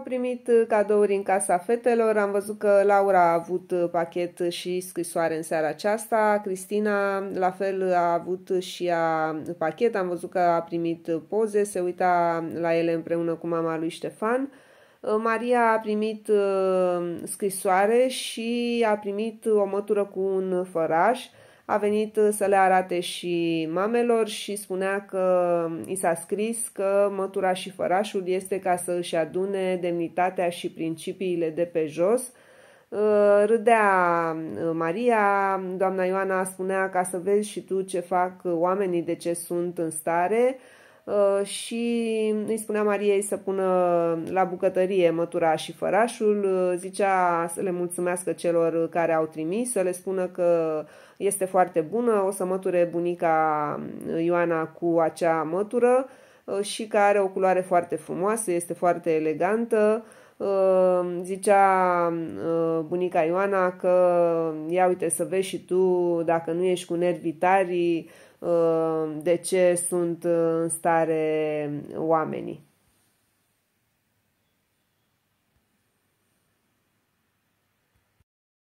au primit uh, cadouri în casa fetelor. Am văzut că Laura a avut uh, pachet și scrisoare în seara aceasta. Cristina, la fel, a avut și a pachet. Am văzut că a primit poze, se uita la ele împreună cu mama lui Ștefan. Uh, Maria a primit scrisoare și a primit o mătură cu un făraș a venit uh, să le arate și mamelor și spunea că um, i s-a scris că mătura și fărașul este ca să își adune demnitatea și principiile de pe jos. Uh, râdea uh, Maria, doamna Ioana spunea ca să vezi și tu ce fac oamenii, de ce sunt în stare. Uh, și îi spunea Mariei să pună la bucătărie mătura și fărașul, uh, zicea să le mulțumească celor care au trimis, să le spună că este foarte bună, o să măture bunica uh, Ioana cu acea mătură și care are o culoare foarte frumoasă, este foarte elegantă. Zicea bunica Ioana că ia uite să vezi și tu dacă nu ești cu nervii tari, Uh, de ce sunt uh, în stare oamenii.